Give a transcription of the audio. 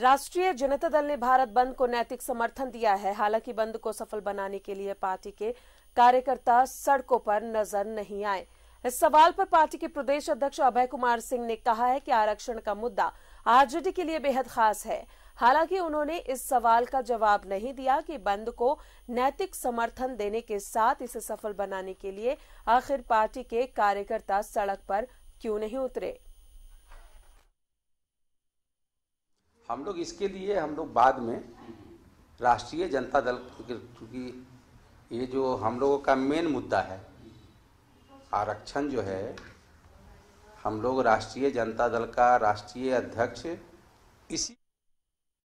राष्ट्रीय जनता दल ने भारत बंद को नैतिक समर्थन दिया है हालांकि बंद को सफल बनाने के लिए पार्टी के कार्यकर्ता सड़कों पर नजर नहीं आए इस सवाल पर पार्टी के प्रदेश अध्यक्ष अभय कुमार सिंह ने कहा है कि आरक्षण का मुद्दा आरजेडी के लिए बेहद खास है हालांकि उन्होंने इस सवाल का जवाब नहीं दिया कि बंद को नैतिक समर्थन देने के साथ इसे सफल बनाने के लिए आखिर पार्टी के कार्यकर्ता सड़क पर क्यों नहीं उतरे हम लोग इसके लिए हम लोग बाद में राष्ट्रीय जनता दल क्योंकि ये जो हम लोगों का मेन मुद्दा है आरक्षण जो है हम लोग राष्ट्रीय जनता दल का राष्ट्रीय अध्यक्ष इसी